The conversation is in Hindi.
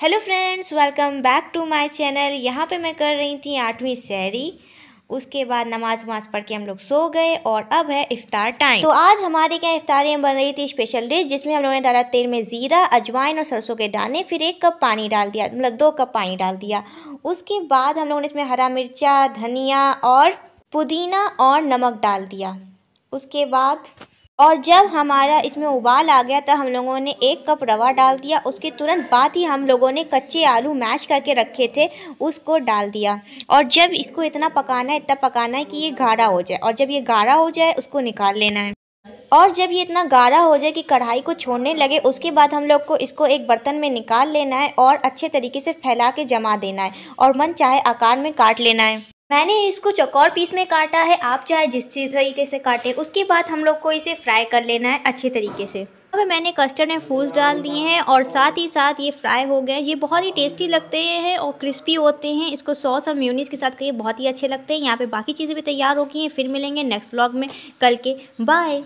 hello friends welcome back to my channel यहाँ पे मैं कर रही थी आठवीं सैरी उसके बाद नमाज वमाज पढ़ के हम लोग सो गए और अब है इफ्तार टाइम तो आज हमारे क्या इफ्तारी में बन रही थी स्पेशल डिश जिसमें हम लोगों ने डाला तेल में ज़ीरा अजवाइन और सरसों के दाने फिर एक कप पानी डाल दिया मतलब दो कप पानी डाल दिया उसके बाद हम लोगों ने इसमें हरा मिर्चा धनिया और पुदीना और नमक डाल दिया उसके बाद और जब हमारा इसमें उबाल आ गया तो हम लोगों ने एक कप रवा डाल दिया उसके तुरंत बाद ही हम लोगों ने कच्चे आलू मैश करके रखे थे उसको डाल दिया और जब इसको इतना पकाना है इतना पकाना है कि ये गाढ़ा हो जाए और जब ये गाढ़ा हो जाए उसको निकाल लेना है और जब ये इतना गाढ़ा हो जाए कि कढ़ाई को छोड़ने लगे उसके बाद हम लोग को इसको एक बर्तन में निकाल लेना है और अच्छे तरीके से फैला के जमा देना है और मन चाहे आकार में काट लेना है मैंने इसको चकोर पीस में काटा है आप चाहे जिस तरीके से काटे उसके बाद हम लोग को इसे फ्राई कर लेना है अच्छे तरीके से अब मैंने कस्टर्ड में फूस डाल दिए हैं और साथ ही साथ ये फ्राई हो गए हैं ये बहुत ही टेस्टी लगते हैं और क्रिस्पी होते हैं इसको सॉस और म्यूनिस के साथ करिए बहुत ही अच्छे लगते हैं यहाँ पे बाकी चीज़ें भी तैयार हो गई हैं फिर मिलेंगे नेक्स्ट ब्लॉग में कल के बाय